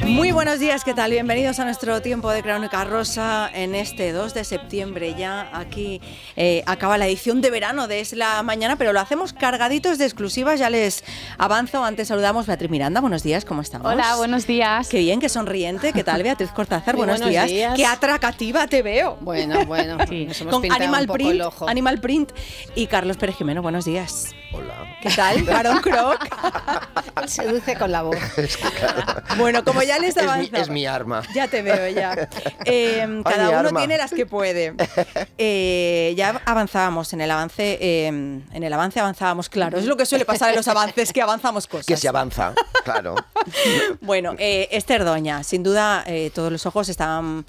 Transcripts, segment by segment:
Muy buenos días, ¿qué tal? Bienvenidos a nuestro tiempo de Crónica Rosa en este 2 de septiembre. Ya aquí eh, acaba la edición de verano de Es la Mañana, pero lo hacemos cargaditos de exclusivas. Ya les avanzo. Antes saludamos Beatriz Miranda. Buenos días, ¿cómo estamos? Hola, buenos días. Qué bien, qué sonriente. ¿Qué tal, Beatriz Cortázar? buenos, días. Qué atracativa te veo. Bueno, bueno. Nos hemos Con Animal, un poco Print, el ojo. Animal Print y Carlos Pérez Jimeno. Buenos días. Hola. ¿Qué tal? Aaron Croc. Seduce con la voz. bueno, como pues ya les Es mi, arma. Ya te veo, ya. Eh, cada uno tiene las que puede. Eh, ya avanzábamos en el avance, em, en el avance avanzábamos, claro. Es lo que suele pasar en los avances, que avanzamos cosas. Que se avanza, claro. bueno, eh, Esther Doña, sin duda todos los ojos estaban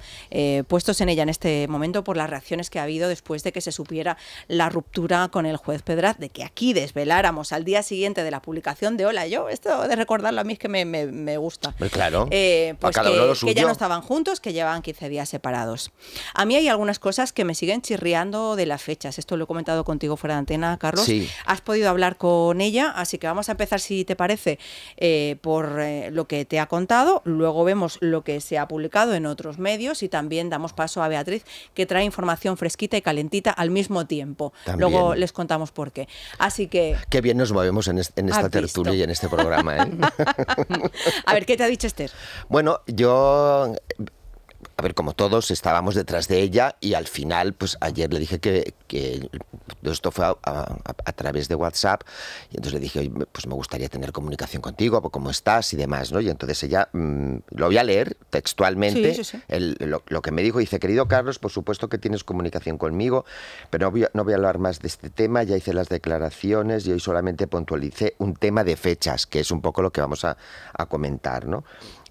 puestos en ella en este momento por las reacciones que ha habido después de que se supiera la ruptura con el juez Pedraz, de que aquí desveláramos al día siguiente de la publicación de Hola, yo, esto de recordarlo a mí es que me, gusta. Pues claro. Eh, pues que, ya no estaban juntos, que llevaban 15 días separados. A mí hay algunas cosas que me siguen chirriando de las fechas. Esto lo he comentado contigo fuera de antena, Carlos. Sí. Has podido hablar con ella, así que vamos a empezar, si te parece, eh, por eh, lo que te ha contado. Luego vemos lo que se ha publicado en otros medios y también damos paso a Beatriz, que trae información fresquita y calentita al mismo tiempo. Luego les contamos por qué. Así que. Qué bien nos movemos en, esta tertulia y en este programa. a ver, ¿qué te ha dicho Esther? Bueno, yo a ver, como todos, estábamos detrás de ella y al final, pues ayer le dije que, esto fue a, través de WhatsApp y entonces le dije, pues me gustaría tener comunicación contigo, cómo estás y demás, ¿no? Y entonces ella, mm, lo voy a leer textualmente, lo, que me dijo, dice, querido Carlos, por supuesto que tienes comunicación conmigo, pero no voy, a, hablar más de este tema, ya hice las declaraciones y hoy solamente puntualicé un tema de fechas, que es un poco lo que vamos a, a comentar, ¿no?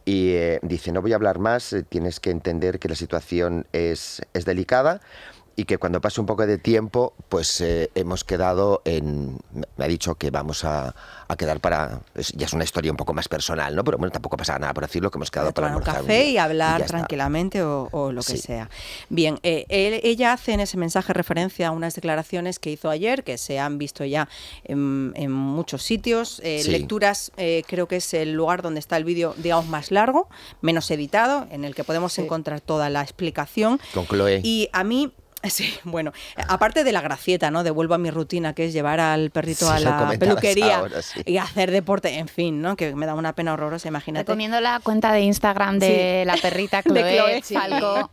y eh, dice, no voy a hablar más, eh, tienes que entender que la situación es, es delicada y que cuando pase un poco de tiempo, pues eh, hemos quedado en, me ha dicho que vamos a, a quedar para. ya es una historia un poco más personal, ¿no? Pero bueno, tampoco pasa nada por decirlo que hemos quedado para. un café y hablar tranquilamente o, lo que sea. Bien, eh, ella hace en ese mensaje referencia a unas declaraciones que hizo ayer, que se han visto ya en, muchos sitios. Eh, lecturas, eh, creo que es el lugar donde está el vídeo, digamos, más largo, menos editado, en el que podemos encontrar toda la explicación. Con Y a mí Sí, bueno, aparte de la gracieta, ¿no? Devuelvo a mi rutina, que es llevar al perrito a la peluquería y hacer deporte, en fin, ¿no? Que me da una pena horrorosa, imagínate. teniendo la cuenta de Instagram de la perrita Chloe, de Falco,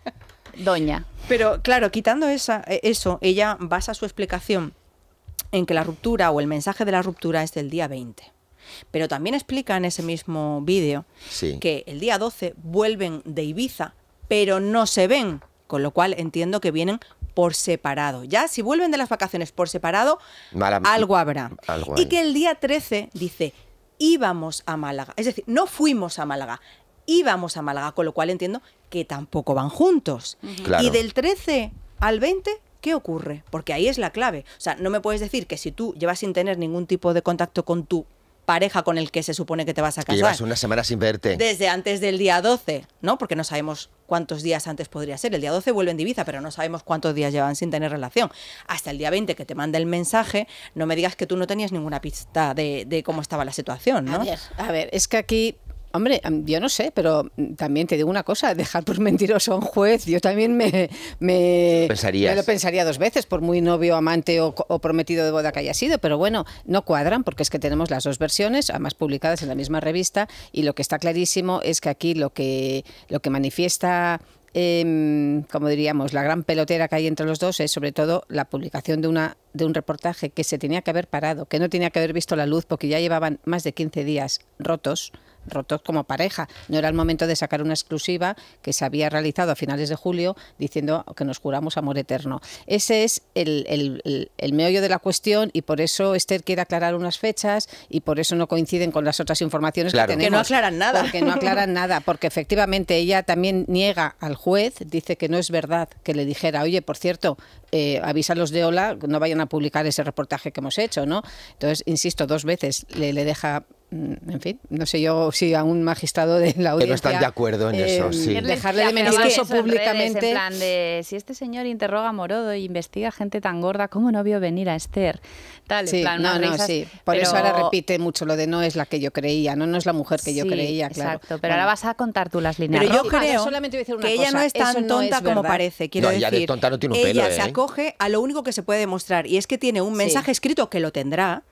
Doña. Pero claro, quitando esa, eh, eso, ella basa su explicación en que la ruptura o el mensaje de la ruptura es del día 20. Pero también explica en ese mismo vídeo que el día 12 vuelven de Ibiza, pero no se ven con lo cual entiendo que vienen por separado. Ya, si vuelven de las vacaciones por separado, algo habrá. y que el día 13 dice, íbamos a Málaga. Es decir, no fuimos a Málaga, íbamos a Málaga, con lo cual entiendo que tampoco van juntos. Y del 13 al 20 ¿Qué ocurre? Porque ahí es la clave. O sea, no me puedes decir que si tú llevas sin tener ningún tipo de contacto con tu pareja con el que se supone que te vas a casar. Llevas una semana sin verte. Desde antes del día 12, ¿no? Porque no sabemos cuántos días antes podría ser. El día 12 vuelve en divisa, pero no sabemos cuántos días llevan sin tener relación. Hasta el día 20 que te manda el mensaje, no me digas que tú no tenías ninguna pista de, cómo estaba la situación, ¿no? a ver, es que aquí Hombre, em, yo no sé, pero mm, también te digo una cosa, dejar por mentiroso a un juez, yo también me, me, lo pensaría dos veces, por muy novio, amante o, prometido de boda que haya sido, pero bueno, no cuadran porque es que tenemos las dos versiones, además publicadas en la misma revista, y lo que está clarísimo es que aquí lo que, lo que manifiesta em, como diríamos, la gran pelotera que hay entre los dos es sobre todo la publicación de, una, de un reportaje que se tenía que haber parado, que no tenía que haber visto la luz porque ya llevaban más de 15 días rotos rotos como pareja. No era el momento de sacar una exclusiva que se había realizado a finales de julio diciendo que nos juramos amor eterno. Ese es el, meollo de la cuestión y por eso Esther quiere aclarar unas fechas y por eso no coinciden con las otras informaciones que tenemos. Que no aclaran nada. Que no aclaran nada, porque efectivamente ella también niega al juez, dice que no es verdad que le dijera, oye, por cierto, eh, los de hola, no vayan a publicar ese reportaje que hemos hecho, ¿no? Entonces, insisto, dos veces le, deja mm, en fin, no sé yo si a un magistrado de la audiencia... Que no están de acuerdo en eso, em, sí. Dejarle de mentiroso públicamente... en si este señor interroga a Morodo e investiga gente tan gorda, ¿cómo no vio venir a Esther? Tal, sí, no, no, Por eso ahora repite mucho lo de no es la que yo creía, no, es la mujer que yo creía, claro. exacto, pero ahora vas a contar tú las líneas. Pero yo creo que ella no es tan tonta como parece, quiero no, Ella de tonta no tiene un pelo, ¿eh? coge a lo único que se puede demostrar y es que tiene un mensaje escrito que lo tendrá.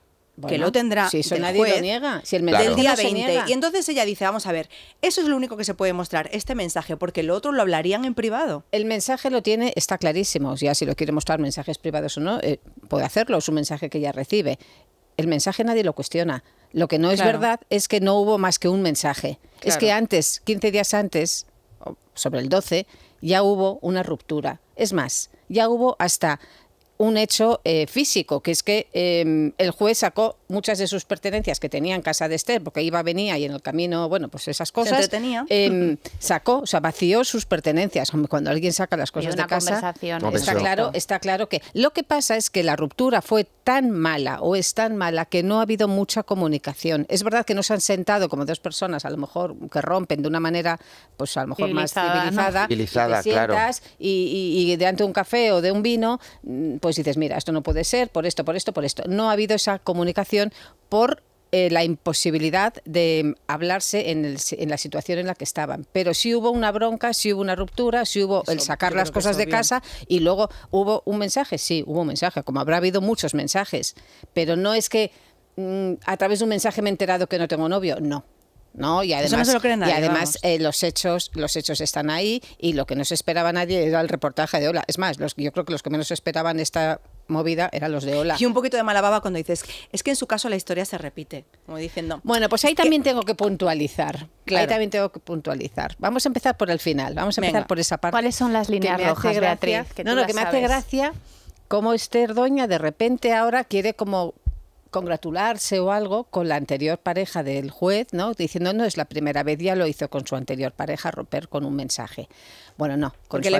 que lo tendrá si eso nadie lo niega si el del y entonces ella dice vamos a ver eso es lo único que se puede mostrar este mensaje porque lo otro lo hablarían en privado el mensaje lo tiene está clarísimo ya si lo quiere mostrar mensajes privados o no eh, puede hacerlo es un mensaje que ella recibe el mensaje nadie lo cuestiona lo que no es verdad es que no hubo más que un mensaje es que antes 15 días antes sobre el 12 ya hubo una ruptura es más ya hubo hasta un hecho eh, físico, que es que em, el juez sacó muchas de sus pertenencias que tenía en casa de Esther, porque iba, venía y en el camino, bueno, pues esas cosas. Em, sacó, o sea, vació sus pertenencias. Cuando alguien saca las cosas de casa, está claro, está claro que lo que pasa es que la ruptura fue tan mala o es tan mala que no ha habido mucha comunicación. Es verdad que no se han sentado como dos personas, a lo mejor que rompen de una manera, pues a lo mejor más civilizada, civilizada y claro. y, de un café o de un vino, mm, pues dices, mira, esto no puede ser, por esto, por esto, por esto. No ha habido esa comunicación por eh, la imposibilidad de hablarse en, la situación en la que estaban. Pero sí hubo una bronca, sí hubo una ruptura, sí hubo el sacar las cosas de casa y luego hubo un mensaje, sí, hubo un mensaje, como habrá habido muchos mensajes, pero no es que mm, a través de un mensaje me he enterado que no tengo novio, no. Y además, además eh, los hechos, los hechos están ahí y lo que no se esperaba nadie era el reportaje de Ola. Es más, yo creo que los que menos esperaban esta movida eran los de Ola. Y un poquito de mala baba cuando dices, es que en su caso la historia se repite, como dicen, Bueno, pues ahí también tengo que puntualizar. Ahí también tengo que puntualizar. Vamos a empezar por el final, vamos a empezar por esa parte. ¿Cuáles son las líneas rojas, Beatriz? no, no, que me hace gracia cómo Esther Doña de repente ahora quiere como congratularse o algo con la anterior pareja del juez, ¿no? Diciendo, no es la primera vez, ya lo hizo con su anterior pareja romper con un mensaje. Bueno, no, con, su,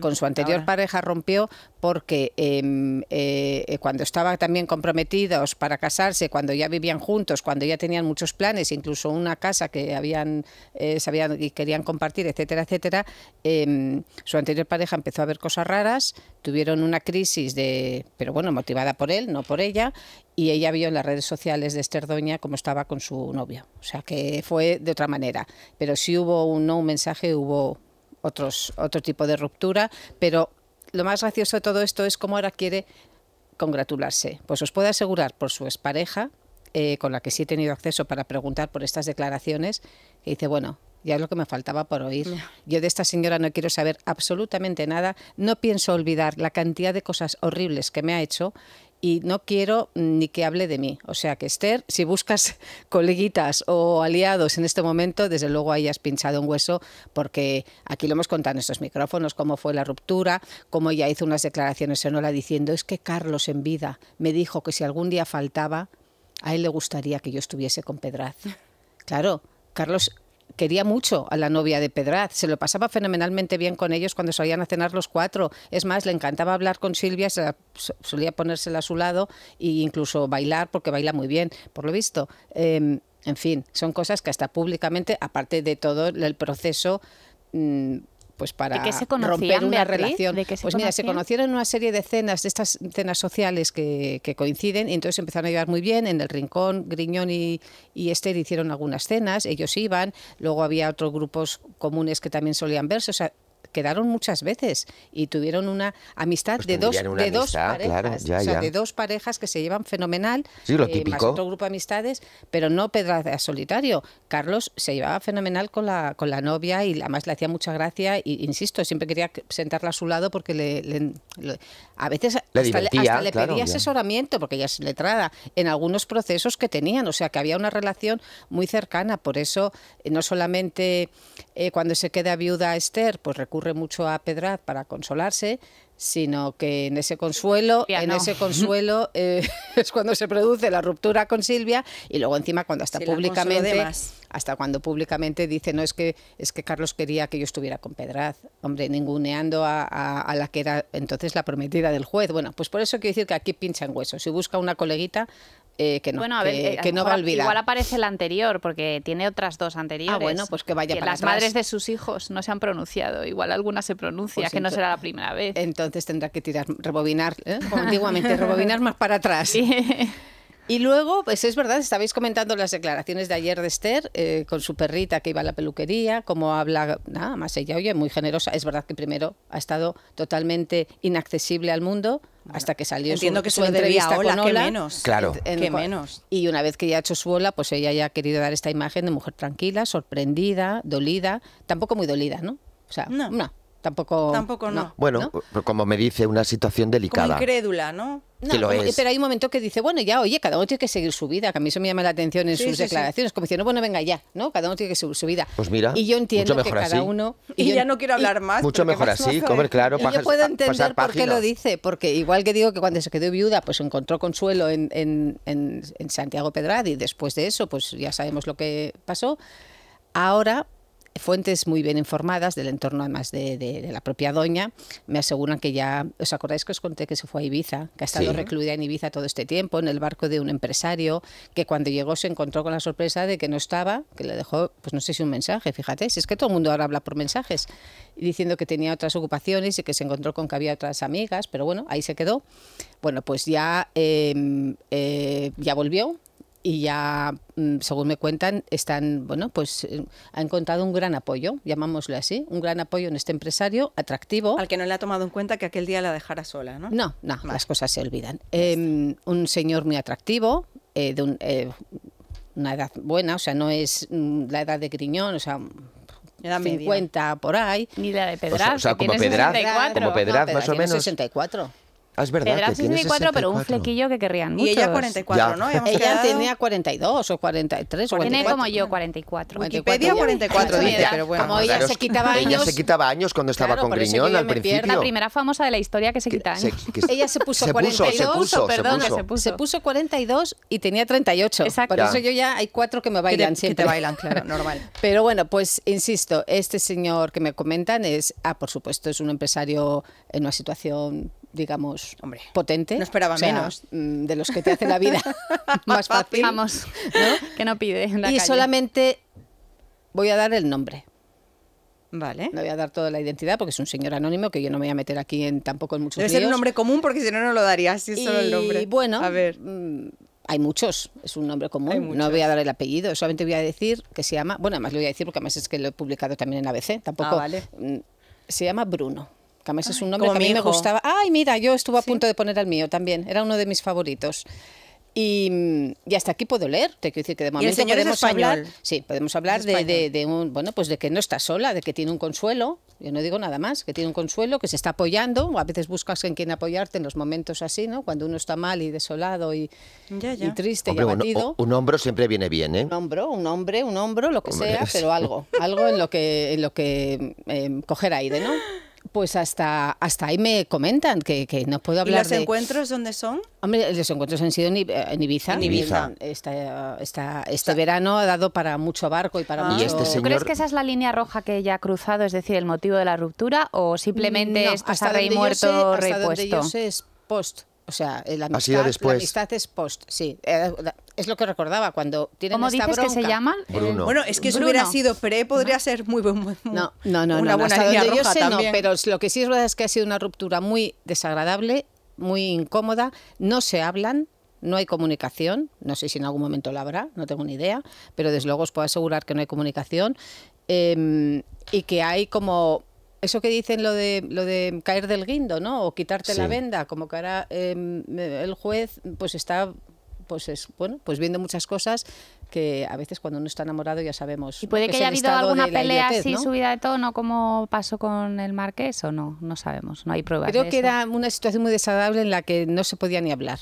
con su, anterior pareja rompió porque em, eh, cuando estaban también comprometidos para casarse, cuando ya vivían juntos, cuando ya tenían muchos planes, incluso una casa que habían, eh, sabían y querían compartir, etcétera, etcétera, em, su anterior pareja empezó a ver cosas raras, tuvieron una crisis de, pero bueno, motivada por él, no por ella, y ella vio en las redes sociales de Esterdoña cómo estaba con su novio, o sea que fue de otra manera, pero sí hubo un, no un mensaje, hubo otros, otro tipo de ruptura, pero lo más gracioso de todo esto es cómo ahora quiere congratularse. Pues os puedo asegurar por su expareja, eh, con la que sí he tenido acceso para preguntar por estas declaraciones, que dice, bueno, ya es lo que me faltaba por oír. Yo de esta señora no quiero saber absolutamente nada, no pienso olvidar la cantidad de cosas horribles que me ha hecho y no quiero ni que hable de mí. O sea que Esther, si buscas coleguitas o aliados en este momento, desde luego hayas pinchado un hueso, porque aquí lo hemos contado en estos micrófonos, cómo fue la ruptura, cómo ella hizo unas declaraciones en Ola diciendo, es que Carlos en vida me dijo que si algún día faltaba, a él le gustaría que yo estuviese con Pedraz. Claro, Carlos quería mucho a la novia de Pedraz, se lo pasaba fenomenalmente bien con ellos cuando solían a cenar los cuatro. Es más, le encantaba hablar con Silvia, solía ponérsela a su lado e incluso bailar, porque baila muy bien, por lo visto. Em, en fin, son cosas que hasta públicamente, aparte de todo el proceso mm, pues para ¿De se una relación. pues mira, se conocieron en una serie de cenas, de estas cenas sociales que, coinciden, y entonces empezaron a llevar muy bien. En el Rincón, Griñón y, y Esther hicieron algunas cenas, ellos iban, luego había otros grupos comunes que también solían verse, o sea, quedaron muchas veces y tuvieron una amistad pues de dos, parejas, de dos parejas que se llevan fenomenal, sí, eh, más otro grupo de amistades, pero no Pedra solitario. Carlos se llevaba fenomenal con la con la novia y además le hacía mucha gracia y insisto siempre quería sentarla a su lado porque le, a veces hasta, le, pedía asesoramiento porque ella es letrada en algunos procesos que tenían, o sea que había una relación muy cercana, por eso eh, no solamente eh, cuando se queda viuda Esther, pues recurre mucho a Pedraz para consolarse, sino que en ese consuelo, en ese consuelo eh, es cuando se produce la ruptura con Silvia y luego encima cuando hasta públicamente, hasta cuando públicamente dice no es que es que Carlos quería que yo estuviera con Pedraz, hombre, ninguneando a, a la que era entonces la prometida del juez. Bueno, pues por eso quiero decir que aquí pinchan huesos. Si busca una coleguita, eh, que no, eh, va a olvidar. Igual aparece la anterior, porque tiene otras dos anteriores. Ah, bueno, pues que vaya Las madres de sus hijos no se han pronunciado, igual alguna se pronuncia, pues que no será la primera vez. Entonces tendrá que tirar, rebobinar, ¿eh? como antiguamente, rebobinar más para atrás. Sí. Y luego, pues es verdad, estabais comentando las declaraciones de ayer de Esther eh, con su perrita que iba a la peluquería, cómo habla, nada más ella, oye, muy generosa. Es verdad que primero ha estado totalmente inaccesible al mundo, hasta que salió Entiendo su, que su entrevista con Ola, menos. Claro. menos. Y una vez que ya ha hecho su ola, pues ella ya ha querido dar esta imagen de mujer tranquila, sorprendida, dolida, tampoco muy dolida, ¿no? O sea, no. Tampoco, Tampoco no. Bueno, eh, como me dice, una situación delicada. Como incrédula, ¿no? Pero hay un momento que dice, bueno, ya, oye, cada uno tiene que seguir su vida, que a mí eso me llama la atención en sus declaraciones, como como diciendo, bueno, venga ya, ¿no? Cada uno tiene que seguir su vida. Pues mira, y yo entiendo que cada uno... Y, ya no quiero hablar más. Mucho mejor así, comer claro, y Yo puedo entender por qué lo dice, porque igual que digo que cuando se quedó viuda, pues encontró consuelo en, en, en, Santiago Pedrad y después de eso, pues ya sabemos lo que pasó. Ahora fuentes muy bien informadas del entorno además de, la propia doña me aseguran que ya, ¿os acordáis que os conté que se fue a Ibiza? Que ha estado recluida en Ibiza todo este tiempo, en el barco de un empresario, que cuando llegó se encontró con la sorpresa de que no estaba, que le dejó, pues no sé si un mensaje, fíjate, si es que todo el mundo ahora habla por mensajes, diciendo que tenía otras ocupaciones y que se encontró con que había otras amigas, pero bueno, ahí se quedó. Bueno, pues ya, em, eh, ya volvió, y ya, mm, según me cuentan, están, bueno, pues ha eh, han encontrado un gran apoyo, llamámoslo así, un gran apoyo en este empresario atractivo. Al que no le ha tomado en cuenta que aquel día la dejara sola, ¿no? No, no, las cosas se olvidan. Em, un señor muy atractivo, eh, de eh, una edad buena, o sea, no es mm, la edad de Griñón, o sea, 50 por ahí. Ni la de Pedraz. O sea, como, Pedraz 64. como Pedraz, más o menos. Ah, es verdad. Pedras 64, pero un flequillo que querrían muchos. Y ella 44, ¿no? ella tenía 42 o 43 o 44. Tiene como yo 44. Wikipedia 44, 44 dice, pero bueno. Como ella se quitaba años. Ella se quitaba años cuando estaba con Griñón al principio. La primera famosa de la historia que se quita años. ella se puso 42, perdón, se puso. se puso 42 y tenía 38. Exacto. Por eso yo ya hay cuatro que me bailan siempre. te bailan, claro, normal. Pero bueno, pues insisto, este señor que me comentan es, ah, por supuesto, es un empresario en una situación digamos, Hombre, potente. No esperaba menos. Mm, de los que te hacen la vida más fácil. que no pide. y solamente voy a dar el nombre. Vale. No voy a dar toda la identidad porque es un señor anónimo que yo no me voy a meter aquí en tampoco en muchos Debe Es un nombre común porque si no, no lo daría es solo el nombre. Y bueno, a ver. Mm, hay muchos, es un nombre común. No voy a dar el apellido, solamente voy a decir que se llama. Bueno, además lo voy a decir porque además es que lo he publicado también en ABC. Tampoco. Ah, vale. Mm, se llama Bruno. Camés es un nombre que a mí me gustaba. Ay, mira, yo estuve a punto de poner al mío también, era uno de mis favoritos. Mm, y, hasta aquí puedo leer. Te quiero decir que de momento señor podemos hablar. Sí, podemos hablar de, un bueno, pues de que no está sola, de que tiene un consuelo. Yo no digo nada más, que tiene un consuelo, que se está apoyando. O a veces buscas en quién apoyarte en los momentos así, ¿no? Cuando uno está mal y desolado y, triste y abatido. Un, hombro siempre viene bien, ¿eh? Un hombro, un hombre, un hombro, lo que sea, pero algo, algo en lo que en lo que em, coger aire, ¿no? Pues hasta, hasta ahí me comentan que, no puedo hablar. ¿Y los encuentros dónde son? Hombre, los encuentros han sido en Ibiza. En Ibiza. Esta, esta, este verano ha dado para mucho barco y para muchos ah. mucho... Este crees que esa es la línea roja que ella ha cruzado, es decir, el motivo de la ruptura, o simplemente es rey muerto, sé, sé es post. O sea, eh, la amistad, es post, sí. Eh, es lo que recordaba cuando tienen ¿Cómo dices que se llaman? Eh, bueno, es que si hubiera sido pre, podría ser muy, buen no, no, no, no, yo pero lo que sí es verdad es que ha sido una ruptura muy desagradable, muy incómoda. No se hablan, no hay comunicación. No sé si en algún momento la habrá, no tengo ni idea, pero desde luego os puedo asegurar que no hay comunicación em, y que hay como eso que dicen lo de, lo de caer del guindo, ¿no? O quitarte la venda, como que ahora em, el juez pues está pues es bueno pues viendo muchas cosas que a veces cuando uno está enamorado ya sabemos y puede que haya habido alguna pelea así subida de tono como pasó con el marqués o no no sabemos no hay pruebas creo que era una situación muy desagradable en la que no se podía ni hablar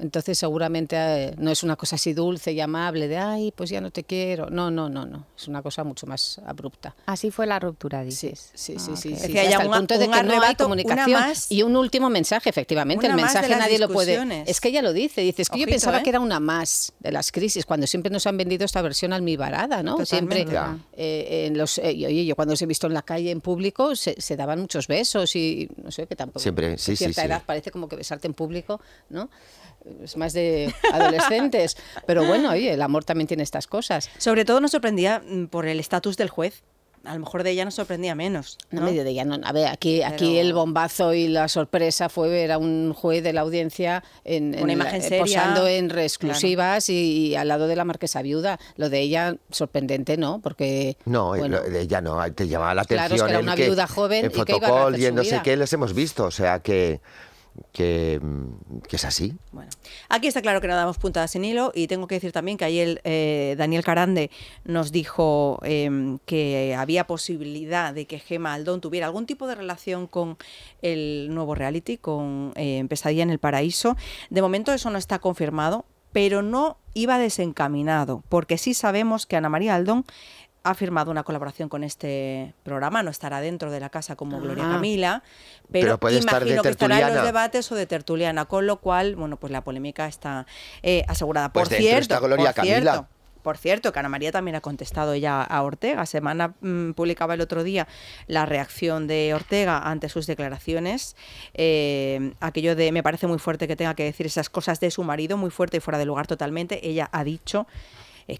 entonces seguramente eh, no es una cosa así dulce y amable de, ay, pues ya no te quiero. No, no, no, no. Es una cosa mucho más abrupta. Así fue la ruptura, dice Sí, sí, ah, sí. Hasta el punto de que no hay comunicación. y un último mensaje, efectivamente. El mensaje nadie lo puede... Es que ella lo dice. Dice, es que yo pensaba ¿eh? que era una más de las crisis, cuando siempre nos han vendido esta versión almibarada, ¿no? Siempre eh, en los... Eh, yo, yo, cuando os he visto en la calle, en público, se, daban muchos besos y no sé, qué tampoco... Siempre, sí, cierta edad parece como que besarte en público, ¿no? es más de adolescentes. Pero bueno, oye, el amor también tiene estas cosas. Sobre todo nos sorprendía mm, por el estatus del juez. A lo mejor de ella nos sorprendía menos. No, medio de ella no. A ver, aquí, aquí el bombazo y la sorpresa fue ver a un juez de la audiencia en, eh, posando en reexclusivas y, al lado de la marquesa viuda. Lo de ella, sorprendente, ¿no? Porque. No, ella no. Te llamaba la atención. Claro, que era una viuda joven. y que iba y no sé qué, les hemos visto. O sea que. Mm, que, es así. Bueno, aquí está claro que no damos puntadas en hilo y tengo que decir también que ayer eh, Daniel Carande nos dijo em, que había posibilidad de que Gema Aldón tuviera algún tipo de relación con el nuevo reality, con eh, Pesadilla en el Paraíso. De momento eso no está confirmado, pero no iba desencaminado, porque sí sabemos que Ana María Aldón ha firmado una colaboración con este programa, no estará dentro de la casa como ah. Gloria Camila, pero, imagino que estará en los debates o de tertuliana, con lo cual, bueno, pues la polémica está eh, asegurada. Pues por cierto, Gloria por Camila. Cierto, por cierto, que Ana María también ha contestado ya a Ortega. Semana mm, publicaba el otro día la reacción de Ortega ante sus declaraciones. Eh, aquello de me parece muy fuerte que tenga que decir esas cosas de su marido, muy fuerte y fuera de lugar totalmente. Ella ha dicho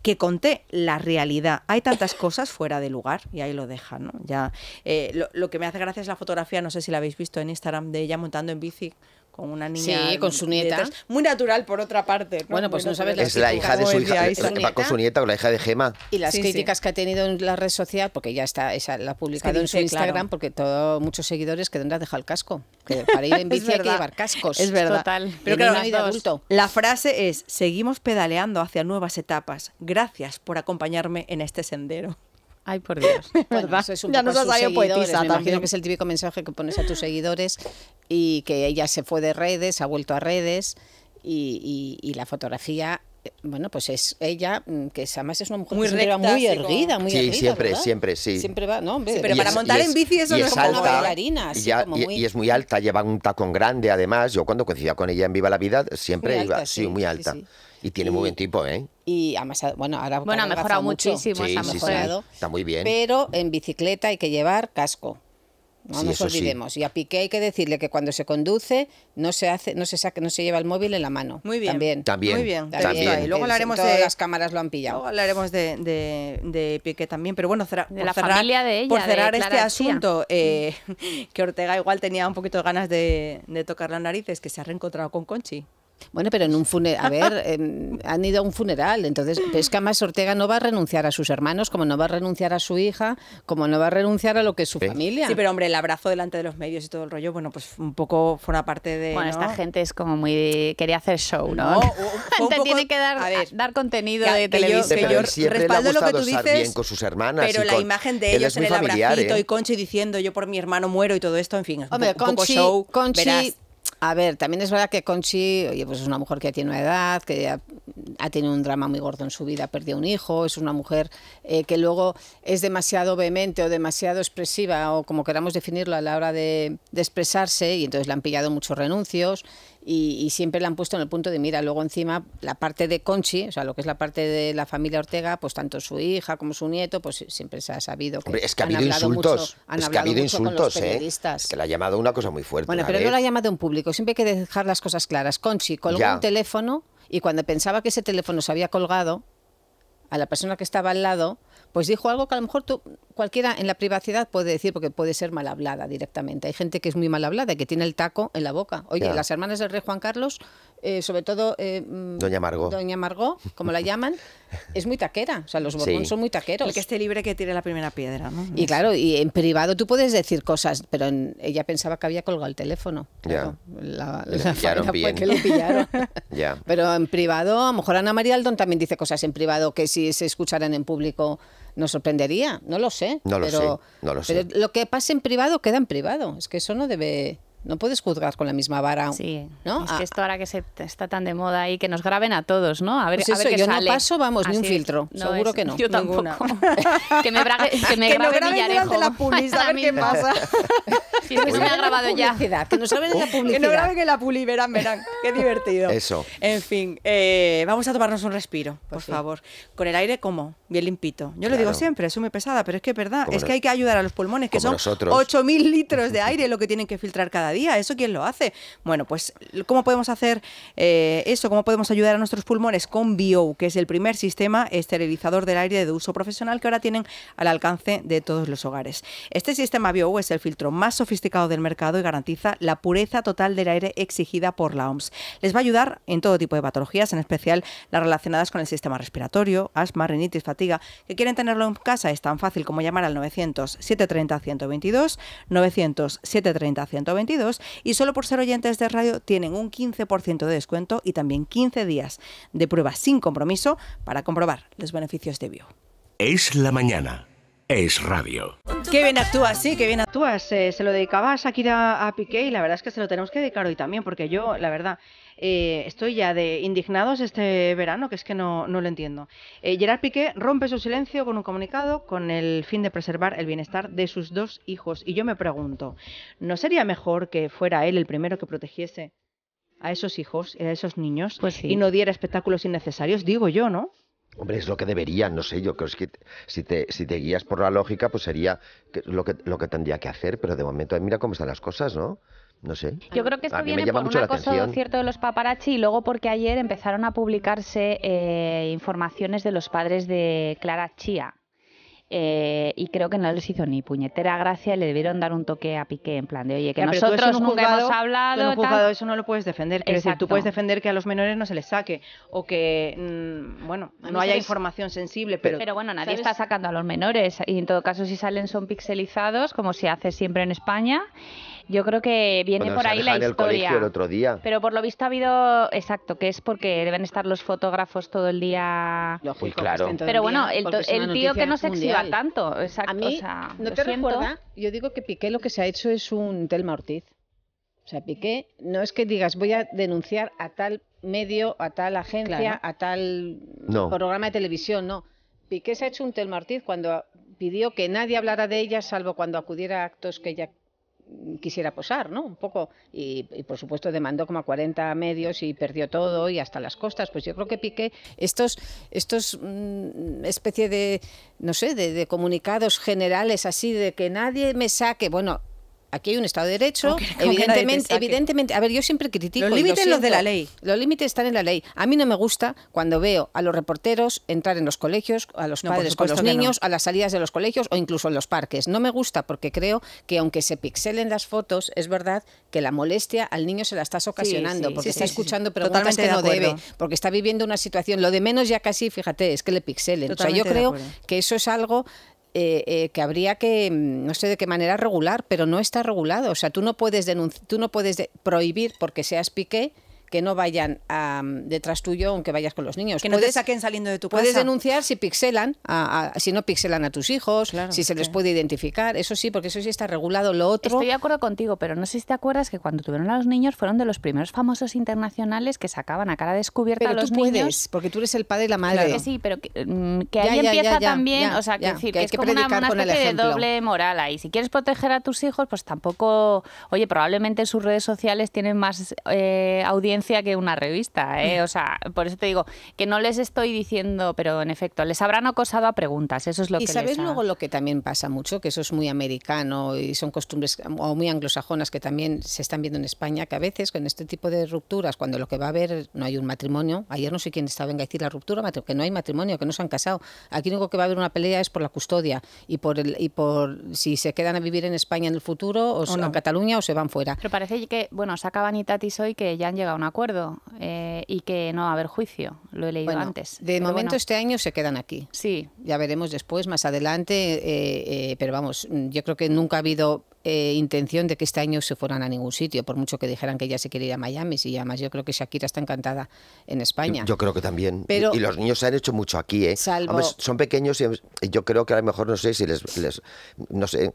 que conté la realidad. Hay tantas cosas fuera de lugar y ahí lo dejan. ¿no? Ya, eh, lo, lo, que me hace gracia es la fotografía, no sé si la habéis visto en Instagram, de ella montando en bici con una niña. Sí, con su nieta. Muy natural, por otra parte. Bueno, pues no sabes la Es la hija de su hija, con su nieta o la hija de Gema. Y las críticas que ha tenido en la red social, porque ya está, esa, la ha publicado en su Instagram, porque todo, muchos seguidores que tendrán que dejado el casco. para ir en bici hay que llevar cascos. Es verdad. Total. Pero claro, no adulto. La frase es, seguimos pedaleando hacia nuevas etapas. Gracias por acompañarme en este sendero. Ay, por Dios. Ya no es un ya nos Me imagino que es el típico mensaje que pones a tus seguidores y que ella se fue de redes, ha vuelto a redes y, la fotografía eh, bueno, pues es ella, mm, que además es una mujer muy, erguida, muy sí, erguida. Sí, siempre, siempre, sí. Siempre va, ¿no? pero para montar en bici eso es, como una bailarina. y, es muy alta, lleva un tacón grande además. Yo cuando coincidía con ella en Viva la Vida siempre iba, sí, muy alta. Y tiene muy buen tipo, ¿eh? y ha bueno, ahora ha mejorado muchísimo, ha está muy bien. Pero en bicicleta hay que llevar casco. No nos olvidemos. Y a Piqué hay que decirle que cuando se conduce no se hace, no se saca, no se lleva el móvil en la mano. Muy bien. También. Muy bien. Luego hablaremos de las cámaras lo han pillado. hablaremos de, de, Piqué también. Pero bueno, la cerrar, de por cerrar este asunto, que Ortega igual tenía un poquito de ganas de, de tocar nariz Es que se ha reencontrado con Conchi. Bueno, pero en un funeral, a ver, han ido a un funeral, entonces, es que Ortega no va a renunciar a sus hermanos, como no va a renunciar a su hija, como no va a renunciar a lo que es su familia. Sí, pero hombre, el abrazo delante de los medios y todo el rollo, bueno, pues un poco fue una parte de... Bueno, esta gente es como muy... quería hacer show, ¿no? no tiene que dar, a ver, dar contenido de televisión. Yo, pero respaldo lo que tú dices, sus pero la imagen de ellos en el familiar, ¿eh? y Conchi diciendo yo por mi hermano muero y todo esto, en fin, un, poco show. A ver, también es verdad que Conchi, oye, pues es una mujer que ya tiene una edad, que ha tenido un drama muy gordo en su vida, perdió un hijo, es una mujer eh, que luego es demasiado vehemente o demasiado expresiva o como queramos definirlo a la hora de, de expresarse y entonces le han pillado muchos renuncios y, siempre la han puesto en el punto de mira. Luego encima la parte de Conchi, o sea, lo que es la parte de la familia Ortega, pues tanto su hija como su nieto, pues siempre se ha sabido que, es que han ha habido insultos, mucho, es que ha habido insultos, Eh, que la ha llamado una cosa muy fuerte. Bueno, pero no la ha llamado un público, siempre hay que dejar las cosas claras. Conchi colgó un teléfono y cuando pensaba que ese teléfono se había colgado, a la persona que estaba al lado, pues dijo algo que a lo mejor tú, cualquiera en la privacidad puede decir porque puede ser mal hablada directamente. Hay gente que es muy mal hablada y que tiene el taco en la boca. Oye, las hermanas del rey Juan Carlos eh, sobre todo... Eh, mm, Doña Margot. Doña Margot, como la llaman, es muy taquera. O sea, los Borbón son muy taqueros. El que esté libre que tire la primera piedra, Y claro, y en privado tú puedes decir cosas, pero ella pensaba que había colgado el teléfono. ya. La, lo pillaron. Pero en privado, a lo mejor Ana María Aldón también dice cosas en privado que si se escucharan en público nos sorprendería. No lo sé. No lo sé. pero lo que pase en privado queda en privado. Es que eso no debe... No puedes juzgar con la misma vara. Sí. ¿no? Es que ah. esto ahora que está tan de moda y que nos graben a todos, ¿no? A ver, pues eso, a ver yo no paso, vamos, ni un filtro. seguro que no. Yo tampoco. que me, brague, que me que grabe no la pulis, a ver qué pasa. que me ha grabado ya. Que nos graben en la publicidad. Que no graben en la puli, verán, verán. Qué divertido. Eso. En fin, eh, vamos a tomarnos un respiro, por favor. Con el aire, ¿cómo? Bien limpito. Yo lo digo siempre, es muy pesada, pero es que es verdad. Es que hay que ayudar a los pulmones, que son 8.000 litros de aire lo que tienen que filtrar cada día día. ¿Eso quién lo hace? Bueno, pues ¿cómo podemos hacer eh, eso? ¿Cómo podemos ayudar a nuestros pulmones? Con Bio, que es el primer sistema esterilizador del aire de uso profesional que ahora tienen al alcance de todos los hogares. Este sistema Bio es el filtro más sofisticado del mercado y garantiza la pureza total del aire exigida por la OMS. Les va a ayudar en todo tipo de patologías, en especial las relacionadas con el sistema respiratorio, asma, rinitis, fatiga. ¿Que quieren tenerlo en casa? Es tan fácil como llamar al 900 730 122, 900 730 122 y solo por ser oyentes de radio tienen un 15% de descuento y también 15 días de prueba sin compromiso para comprobar los beneficios de Bio. Es la mañana es radio. Qué bien actúas, sí, qué bien actúas. se lo dedicabas a a Piqué y la verdad es que se lo tenemos que dedicar hoy también, porque yo, la verdad, eh, estoy ya de indignados este verano, que es que no, no lo entiendo. Eh, Gerard Piqué rompe su silencio con un comunicado con el fin de preservar el bienestar de sus dos hijos. Y yo me pregunto, ¿no sería mejor que fuera él el primero que protegiese a esos hijos, a esos niños, pues y no diera espectáculos innecesarios? Digo yo, ¿no? Hombre, es lo que deberían, no sé, yo creo que si te, si te guías por la lógica, pues sería lo que, lo que tendría que hacer, pero de momento mira cómo están las cosas, ¿no? No sé. Yo creo que esto viene por un acoso cierto de los paparazzi y luego porque ayer empezaron a publicarse eh, informaciones de los padres de Clara Chía, eh, y creo que no les hizo ni puñetera gracia y le debieron dar un toque a pique en plan de oye que nosotros nunca hemos hablado no eso no lo puedes defender quiero decir tú puedes defender que a los menores no se les saque o que mm, bueno no haya información sensible pero bueno nadie está sacando a los menores y en todo caso si salen son pixelizados como se hace siempre en España yo creo que viene por ahí la historia. otro día. Pero por lo visto ha habido, exacto, que es porque deben estar los fotógrafos todo el día. Pues claro. Pero bueno, el, tío que no se exhiba tanto, exacto. A mí, no te siento. recuerda. Yo digo que Piqué lo que se ha hecho es un Telma Ortiz. O sea, Piqué, no es que digas voy a denunciar a tal medio, a tal agencia, a tal programa de televisión, no. Piqué se ha hecho un Telma Ortiz cuando pidió que nadie hablara de ella salvo cuando acudiera a actos que ella quisiera posar, ¿no? Un poco. Y, por supuesto demandó como a 40 medios y perdió todo y hasta las costas. Pues yo creo que Piqué, estos, estos mm, especie de, no sé, de, de comunicados generales así, de que nadie me saque, bueno, aquí hay un Estado de Derecho, evidentemente, evidentemente, a ver, yo siempre critico. Los límites lo los de la ley. Los límites están en la ley. A mí no me gusta cuando veo a los reporteros entrar en los colegios, a los padres con los niños, a las salidas de los colegios o incluso en los parques. No me gusta porque creo que aunque se pixelen las fotos, es verdad que la molestia al niño se la estás ocasionando, porque está escuchando preguntas que no debe, porque está viviendo una situación. Lo de menos ya casi, fíjate, es que le pixelen. o sea, yo creo que eso es algo eh, eh, que habría que, mm, no sé de qué manera, regular, pero no está regulado. O sea, tú no puedes, tú no puedes prohibir porque seas Piqué que no vayan detrás tuyo aunque vayas con los niños. Que no puedes, te saquen saliendo de tu casa. Puedes denunciar si pixelan, a, si no pixelan a tus hijos, si se les puede identificar, eso sí, porque eso sí está regulado. Lo otro... Estoy de acuerdo contigo, pero no sé si te acuerdas que cuando tuvieron a los niños fueron de los primeros famosos internacionales que sacaban a cara descubierta a los niños. porque tú eres el padre y la madre. Claro que sí, pero que, mm, ahí empieza también, o sea, que, es como una, especie de doble moral ahí. Si quieres proteger a tus hijos, pues tampoco... Oye, probablemente sus redes sociales tienen más eh, audiencia que una revista, ¿eh? mm. O sea, por eso te digo que no les estoy diciendo, pero en efecto, les habrán acosado a preguntas, eso es lo que... sabes luego lo que también pasa mucho? Que eso es muy americano y son costumbres o muy anglosajonas que también se están viendo en España, que a veces con este tipo de rupturas, cuando lo que va a haber no hay un matrimonio, ayer no sé quién estaba en decir la ruptura, que no hay matrimonio, que no se han casado, aquí lo único que va a haber una pelea es por la custodia y por, el, y por si se quedan a vivir en España en el futuro o, son en Cataluña o se van fuera. Pero parece que, bueno, y tatis hoy que ya han llegado a una acuerdo eh, y que no va a haber juicio. Lo he leído antes. De momento este año se quedan aquí. Sí. Ya veremos después, más adelante, eh, eh, pero vamos, yo creo que nunca ha habido eh, intención de que este año se fueran a ningún sitio, por mucho que dijeran que ella se quiere ir a Miami. Y además yo creo que Shakira está encantada en España. Yo, creo que también. y, los niños se han hecho mucho aquí, ¿eh? son pequeños y yo creo que a lo mejor, no sé, si les,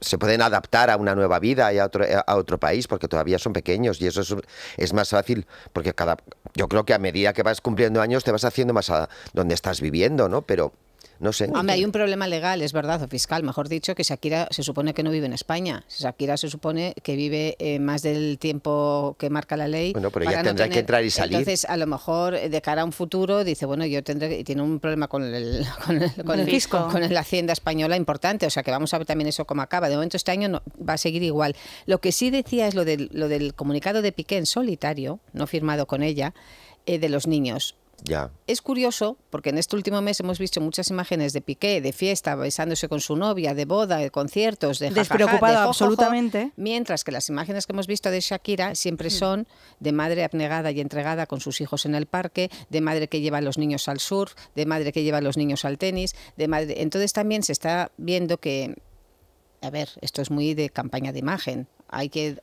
se pueden adaptar a una nueva vida y a otro, eh, a otro país porque todavía son pequeños y eso es, es más fácil porque cada, yo creo que a medida que vas cumpliendo años te vas haciendo más a donde estás viviendo, ¿no? Pero no sé. Hombre, hay un problema legal, es verdad, o fiscal, mejor dicho, que Shakira se supone que no vive en España. Shakira se supone que vive eh, más del tiempo que marca la ley. Bueno, pero ya tendrá que entrar y salir. Entonces, a lo mejor, eh, de cara a un futuro, dice, bueno, yo tendré... y Tiene un problema con el, con el, con el, con la hacienda española importante, o sea que vamos a ver también eso cómo acaba. De momento este año no, va a seguir igual. Lo que sí decía es lo del, lo del comunicado de Piqué en solitario, no firmado con ella, eh, de los niños es curioso, porque en este último mes hemos visto muchas imágenes de Piqué, de fiesta, besándose con su novia, de boda, de conciertos, de Despreocupado absolutamente. mientras que las imágenes que hemos visto de Shakira siempre son de madre abnegada y entregada con sus hijos en el parque, de madre que lleva a los niños al surf, de madre que lleva a los niños al tenis, de madre... Entonces también se está viendo que... A ver, esto es muy de campaña de imagen hay que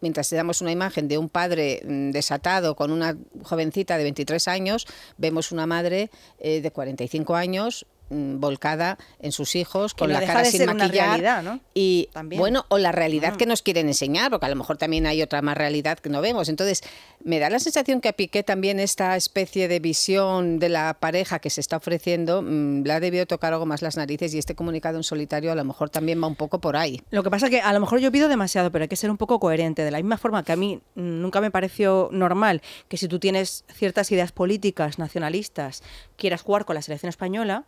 mientras te damos una imagen de un padre mm, desatado con una jovencita de 23 años, vemos una madre eh, de 45 años Mm, volcada en sus hijos, con la cara sin maquillar. Y bueno, o la realidad mm. que nos quieren enseñar, porque a lo mejor también hay otra más realidad que no vemos. Entonces, me da la sensación que a Piqué también esta especie de visión de la pareja que se está ofreciendo mm, la ha debido tocar algo más las narices y este comunicado en solitario a lo mejor también va un poco por ahí. Lo que pasa es que a lo mejor yo pido demasiado, pero hay que ser un poco coherente. De la misma forma que a mí nunca me pareció normal que si tú tienes ciertas ideas políticas nacionalistas, quieras jugar con la selección española,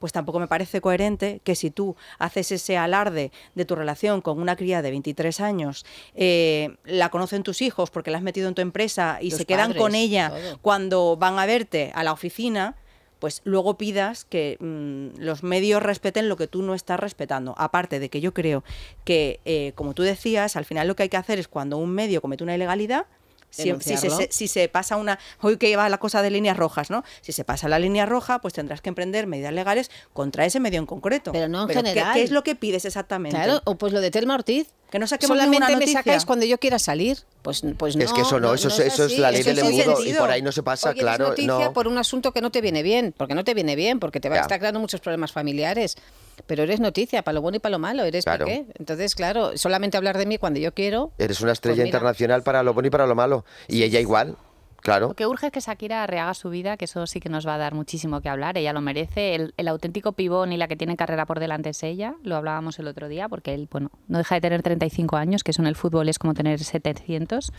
pues tampoco me parece coherente que si tú haces ese alarde de tu relación con una cría de 23 años, eh, la conocen tus hijos porque la has metido en tu empresa y se quedan con ella cuando van a verte a la oficina, pues luego pidas que mm, los medios respeten lo que tú no estás respetando. Aparte de que yo creo que, eh, como tú decías, al final lo que hay que hacer es cuando un medio comete una ilegalidad, si, se, pasa una. Hoy que lleva la cosa de líneas rojas, ¿no? Si se pasa la línea roja, pues tendrás que emprender medidas legales contra ese medio en concreto. Pero no en general. ¿qué, es lo que pides exactamente? Claro, o pues lo de Telma Ortiz. Que no saquemos Solamente me sacáis cuando yo quiera salir. Pues, pues no. Es que eso no, eso, es, eso la ley del embudo y por ahí no se pasa, claro. Es noticia por un asunto que no te viene bien, porque no te viene bien, porque te va a estar creando muchos problemas familiares pero eres noticia, para lo bueno y para lo malo, eres claro. Entonces, claro, solamente hablar de mí cuando yo quiero. Eres una estrella pues internacional para lo bueno y para lo malo. Y ella igual. Claro. Lo que urge es que Shakira rehaga su vida, que eso sí que nos va a dar muchísimo que hablar, ella lo merece. El, auténtico pibón y la que tiene carrera por delante es ella, lo hablábamos el otro día, porque él bueno, no deja de tener 35 años, que eso en el fútbol es como tener 700.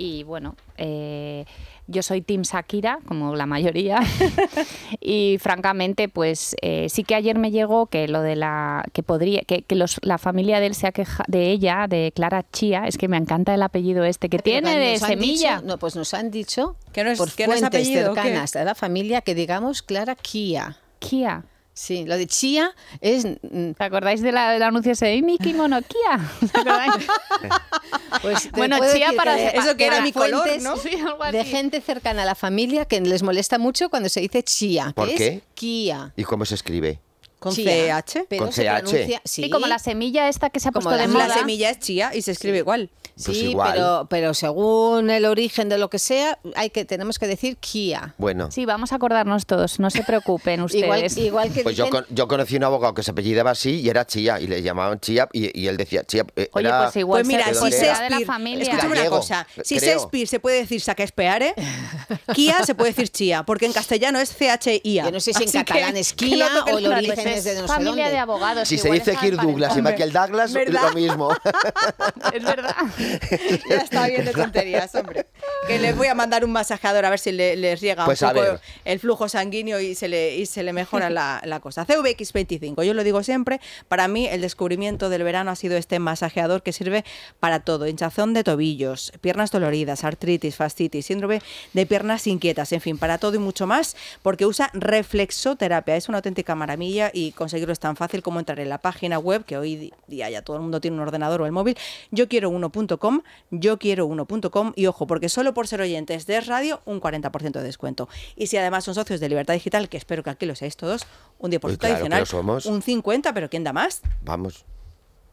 Y bueno, eh, yo soy Tim Shakira, como la mayoría. y francamente, pues eh, sí que ayer me llegó que lo de la. que podría. que, los, la familia de él se queja, de ella, de Clara Chía, es que me encanta el apellido este que tiene de semilla. no, pues nos han dicho que no es, por fuentes es cercanas la familia que digamos Clara Kia. Kia. Sí, lo de chía es. Mm, ¿Te acordáis del de anuncio ese de Miki Monoquía? pues bueno, chía para. eso que era mi color, ¿no? De gente cercana a la familia que les molesta mucho cuando se dice chía. ¿Por qué? Kia. ¿Y cómo se escribe? Con CH. sí. como la semilla esta que se ha puesto de moda. La semilla es chía y se escribe igual. Pues sí, igual. Pero, pero según el origen de lo que sea, hay que tenemos que decir Kia. Bueno. Sí, vamos a acordarnos todos, no se preocupen ustedes. igual, igual, que pues yo, yo, conocí un abogado que se apellidaba así y era Chía, y le llamaban Chía, y, él decía Chía. Eh, Oye, pues igual pues mira, si Shakespeare, Escúchame una cosa, si Shakespeare se puede decir Saquespeare, Kia se puede decir Chía, porque en castellano es C-H-I-A. Yo no sé si en catalán es Kia o el familia de abogados. Si se dice Kirk Douglas y Michael Douglas, es lo mismo. es verdad. ya está viendo tonterías, hombre. Que les voy a mandar un masajeador a ver si le, les riega un pues poco el flujo sanguíneo y se le, se le mejora la, cosa. CVX25, yo lo digo siempre, para mí el descubrimiento del verano ha sido este masajeador que sirve para todo. Hinchazón de tobillos, piernas doloridas, artritis, fascitis, síndrome de piernas inquietas, en fin, para todo y mucho más, porque usa reflexoterapia. Es una auténtica maravilla y conseguirlo es tan fácil como entrar en la página web, que hoy día ya todo el mundo tiene un ordenador o el móvil, yo quiero uno.com, yo quiero uno.com y ojo, porque solo por ser oyentes de radio un 40% de descuento. Y si además son socios de Libertad Digital, que espero que aquí lo seáis todos, un 10% pues adicional, un 50, pero ¿quién da más? Vamos.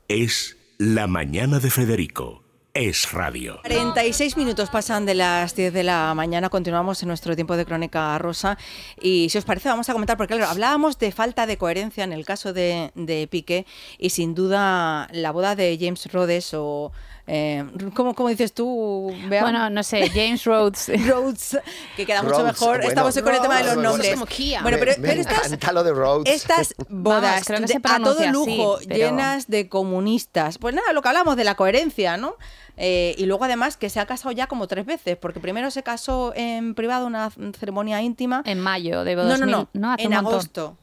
Es la mañana de Federico es radio. 46 minutos pasan de las 10 de la mañana, continuamos en nuestro tiempo de crónica rosa y si os parece vamos a comentar, porque claro, hablábamos de falta de coherencia en el caso de, de Piqué y sin duda la boda de James Rhodes o eh, ¿cómo, dices tú, Bea? Bueno, no sé, James Rhodes. Rhodes, que queda mucho mejor. Estamos con el tema de los nombres. Bueno, pero, estas, bodas a todo lujo, llenas de comunistas. Pues nada, lo que hablamos de la coherencia, ¿no? Eh, y luego además que se ha casado ya como tres veces, porque primero se casó en privado una ceremonia íntima. En mayo de 2000. no, no, no en agosto.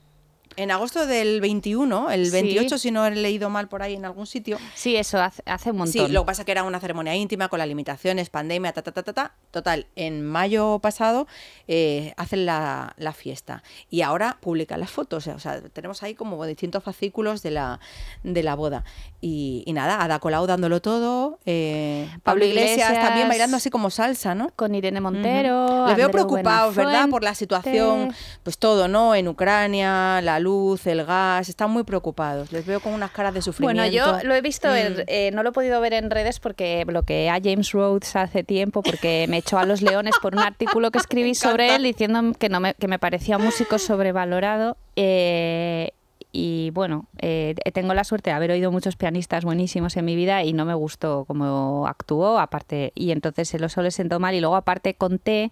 En agosto del 21, el 28, si no he leído mal por ahí en algún sitio. Sí, eso hace, hace, un montón. Sí, lo que pasa que era una ceremonia íntima con las limitaciones, pandemia, ta, ta, ta, ta. ta. Total, en mayo pasado eh, hacen la, la, fiesta y ahora publican las fotos. O sea, tenemos ahí como distintos fascículos de la, de la boda. Y, nada, Ada Colau dándolo todo. Eh, Pablo Iglesias, también bailando así como salsa, ¿no? Con Irene Montero. Les veo preocupados, ¿verdad? Por la situación, pues todo, ¿no? En Ucrania, la luz, el gas, están muy preocupados. Les veo con unas caras de sufrimiento. Bueno, yo lo he visto, mm. eh, no lo he podido ver en redes porque bloqueé a James Rhodes hace tiempo porque me echó a los leones por un artículo que escribí sobre él diciendo que, no me, que me parecía un músico sobrevalorado. Eh, y bueno, eh, tengo la suerte de haber oído muchos pianistas buenísimos en mi vida y no me gustó cómo actuó, aparte, y entonces se lo solo sentó mal y luego aparte conté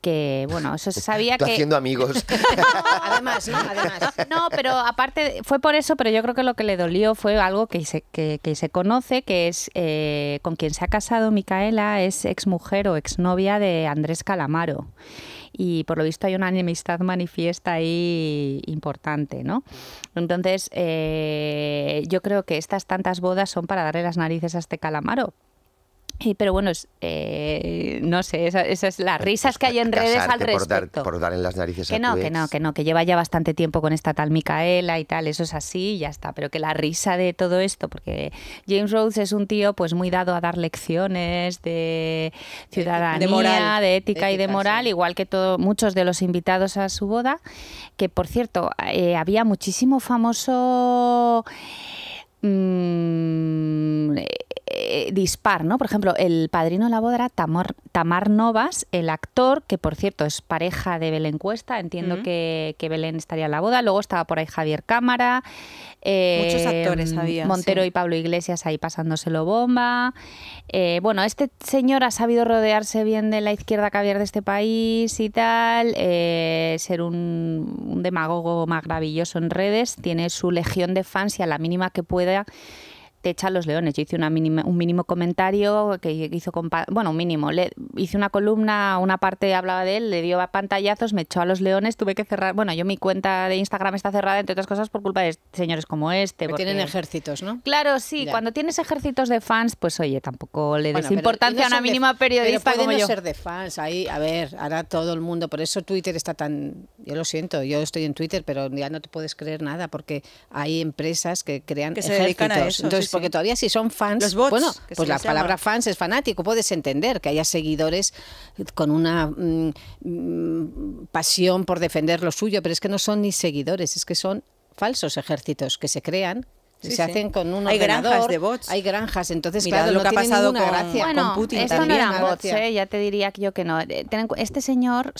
que bueno, eso se sabía que haciendo amigos. Además, ¿no? Además. No, pero aparte fue por eso, pero yo creo que lo que le dolió fue algo que se, que, se conoce, que es eh, con quien se ha casado Micaela, es exmujer o exnovia de Andrés Calamaro y por lo visto hay una enemistad manifiesta ahí importante, ¿no? Entonces, eh, yo creo que estas tantas bodas son para darle las narices a este calamaro, pero bueno, eh, no sé, esas, son las eh, risas pues que hay en redes al respecto. Por dar, en las narices que no, que no, que no, que lleva ya bastante tiempo con esta tal Micaela y tal, eso es así, y ya está. Pero que la risa de todo esto, porque James Rhodes es un tío pues muy dado a dar lecciones de ciudadanía, de, ética, y de moral, igual que muchos de los invitados a su boda. Que por cierto, eh, había muchísimo famoso. Mm, eh, dispar, ¿no? Por ejemplo, el padrino de la boda era Tamar, Novas, el actor, que por cierto es pareja de Belén Cuesta, entiendo que, Belén estaría en la boda, luego estaba por ahí Javier Cámara, eh, muchos actores había. Montero y Pablo Iglesias ahí pasándoselo bomba. Eh, bueno, este señor ha sabido rodearse bien de la izquierda caviar de este país y tal, ser un, un demagogo maravilloso en redes, tiene su legión de fans y a la mínima que pueda te echan los leones. Yo hice un mínimo comentario que hizo, con... bueno, un mínimo, le hice una columna, una parte hablaba de él, le dio pantallazos, me echó a los leones, tuve que cerrar, bueno, yo mi cuenta de Instagram está cerrada, entre otras cosas, por culpa de señores como este. Porque... Tienen ejércitos, ¿no? Claro, sí, cuando tienes ejércitos de fans, pues oye, tampoco le des importancia a una mínima de, periodista pero no ser de fans, ahí, a ver, ahora todo el mundo, por eso Twitter está tan, yo lo siento, yo estoy en Twitter, pero ya no te puedes creer nada, porque hay empresas que crean ejércitos porque todavía si son fans, bueno, pues la palabra fans es fanático, puedes entender que haya seguidores con una mm, mm, pasión por defender lo suyo, pero es que no son ni seguidores, es que son falsos ejércitos que se crean se hacen con un hay granjas de bots. Hay granjas, entonces Mirad lo que ha pasado con, gracia, con Putin esto también. No eran bots, ¿eh? ya te diría yo que no. Eh, este señor,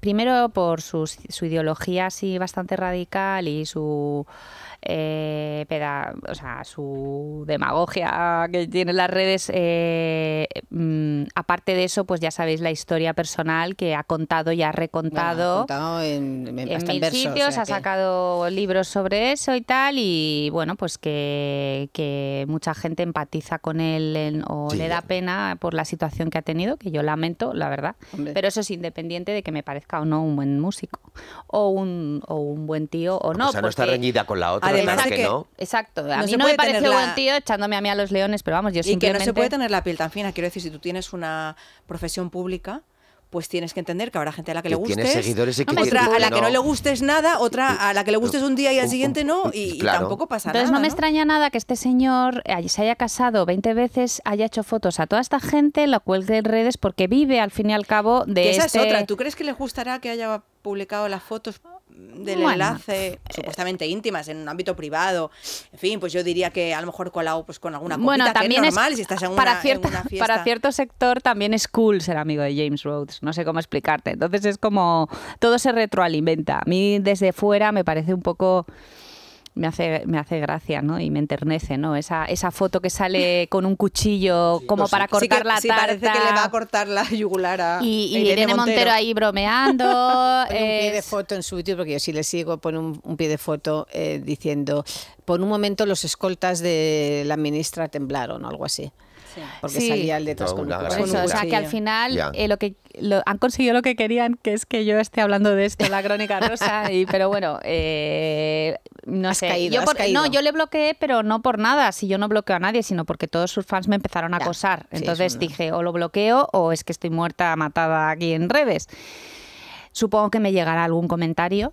primero por su, su ideología así bastante radical y su eh, peda o su demagogia que tiene las redes. Eh, mm, aparte de eso, pues ya sabéis la historia personal que ha contado y ha recontado, en, en, sitios, ha sacado libros sobre eso y tal, y bueno, pues que, mucha gente empatiza con él o le da pena por la situación que ha tenido, que yo lamento, la verdad. Pero eso es independiente de que me parezca o no un buen músico, o un, o un buen tío o no. O sea, no está reñida con la otra. Exacto. A mí no me parece buen tío echándome a mí a los leones, pero vamos, yo y que no se puede tener la piel tan fina. Quiero decir, si tú tienes una profesión pública pues tienes que entender que habrá gente a la que, le gustes, seguidores y otra a la que no. le gustes nada, otra a la que le gustes un día y al siguiente no, y, tampoco pasa nada. Entonces no me extraña nada que este señor se haya casado 20 veces, haya hecho fotos a toda esta gente, la cuelgue en redes porque vive al fin y al cabo de que esa es este otra. ¿Tú crees que le gustará que haya publicado las fotos del enlace, eh, supuestamente íntimas, en un ámbito privado. En fin, pues yo diría que a lo mejor colado pues, con alguna copita, también que es normal si estás una fiesta. Para cierto sector también es cool ser amigo de James Rhodes, no sé cómo explicarte. Entonces es como, todo se retroalimenta. A mí desde fuera me parece un poco me hace, me hace gracia, ¿no? Y me enternece, ¿no? Esa, esa foto que sale con un cuchillo como para cortar la la sí, parece que le va a cortar la yugular a Y, y Irene, Montero. ahí bromeando. Pone Un pie de foto en su YouTube, porque yo sí le sigo, pone un, un pie de foto eh, diciendo, por un momento los escoltas de la ministra temblaron o algo así. Porque salía el de no, con, O sea, que al final eh, lo que, han conseguido lo que querían, que es que yo esté hablando de esto, la crónica rosa, y, pero bueno, eh, no has sé. Caído, no, yo le bloqueé, pero no por nada, si yo no bloqueo a nadie, sino porque todos sus fans me empezaron a acosar. Entonces dije, o lo bloqueo o es que estoy muerta, matada aquí en redes. Supongo que me llegará algún comentario,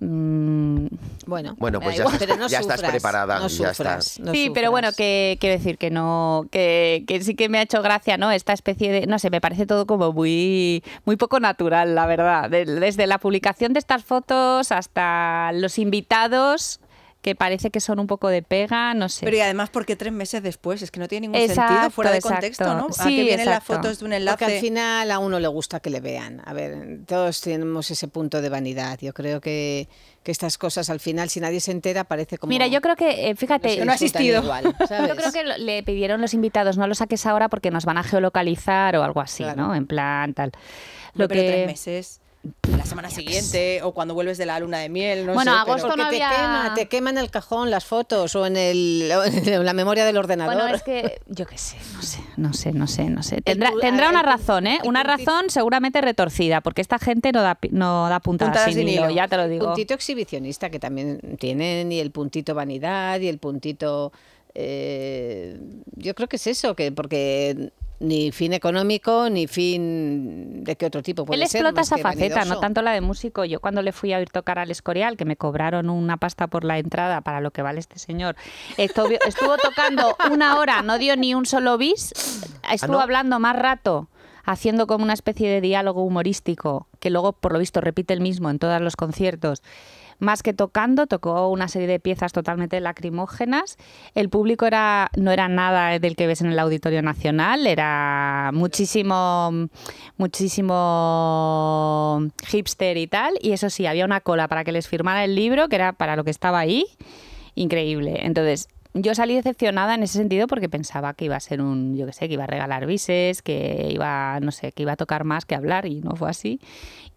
Mm. bueno, pues ya, estás, preparada. sí, pero bueno, quiero decir que no, que, sí que me ha hecho gracia, ¿no? Esta especie de, no sé, me parece todo como muy, muy poco natural, la verdad. desde la publicación de estas fotos hasta los invitados que parece que son un poco de pega, no sé. Pero y además, porque tres meses después? Es que no tiene ningún sentido fuera de contexto, ¿no? ¿A que vienen las fotos de un enlace? al final a uno le gusta que le vean. A ver, todos tenemos ese punto de vanidad. Yo creo que, que estas cosas al final, si nadie se entera, parece como. Mira, yo creo que, eh, fíjate. no ha existido. Yo creo que le pidieron los invitados, no lo saques ahora porque nos van a geolocalizar o algo así, ¿no? En plan, tal. Lo que... tres meses la semana siguiente o cuando vuelves de la luna de miel. No bueno, sé, agosto te, quema, te quema en el cajón las fotos o en, el, la memoria del ordenador. Bueno, es que yo qué sé, no sé, no sé, no sé, no sé. Tendrá, una razón, ¿eh? Una razón seguramente retorcida, porque esta gente no da, no sin, ya te lo digo. Puntito exhibicionista que también tienen y el puntito vanidad y el puntito... Eh, yo creo que es eso, que porque ni fin económico, ni fin de qué otro tipo Él explota esa faceta, no tanto la de músico. Yo cuando le fui a oír tocar al Escorial, que me cobraron una pasta por la entrada para lo que vale este señor, estuvo, tocando una hora, no dio ni un solo bis, ah, estuvo hablando más rato haciendo como una especie de diálogo humorístico que luego por lo visto repite el mismo en todos los conciertos más que tocando, tocó una serie de piezas totalmente lacrimógenas. El público era, no era nada del que ves en el Auditorio Nacional, era muchísimo, muchísimo hipster y tal. Y eso sí, había una cola para que les firmara el libro, que era para lo que estaba ahí. Increíble. Entonces, yo salí decepcionada en ese sentido porque pensaba que iba a ser un, yo qué sé, que iba a regalar bises, que iba, no sé, que iba a tocar más que hablar y no fue así.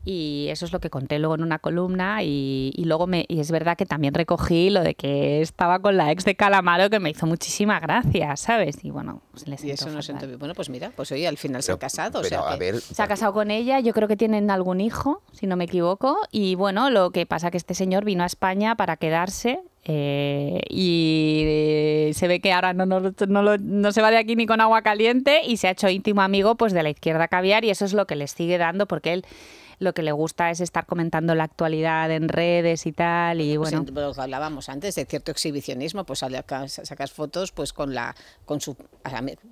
Y eso es lo que conté luego en una columna y, luego me, y es verdad que también recogí lo de que estaba con la ex de Calamaro que me hizo muchísima gracia, ¿sabes? Y bueno, pues Y eso no bien. Bueno, pues mira, pues hoy al final se ha casado. se ha casado con ella, yo creo que tienen algún hijo, si no me equivoco, y bueno, lo que pasa que este señor vino a España para quedarse eh, y eh, se ve que ahora no, no, se va de aquí ni con agua caliente y se ha hecho íntimo amigo pues de la izquierda caviar y eso es lo que le sigue dando porque él lo que le gusta es estar comentando la actualidad en redes y tal. Y bueno. Pues, pues, hablábamos antes de cierto exhibicionismo, pues sacas fotos pues con la con su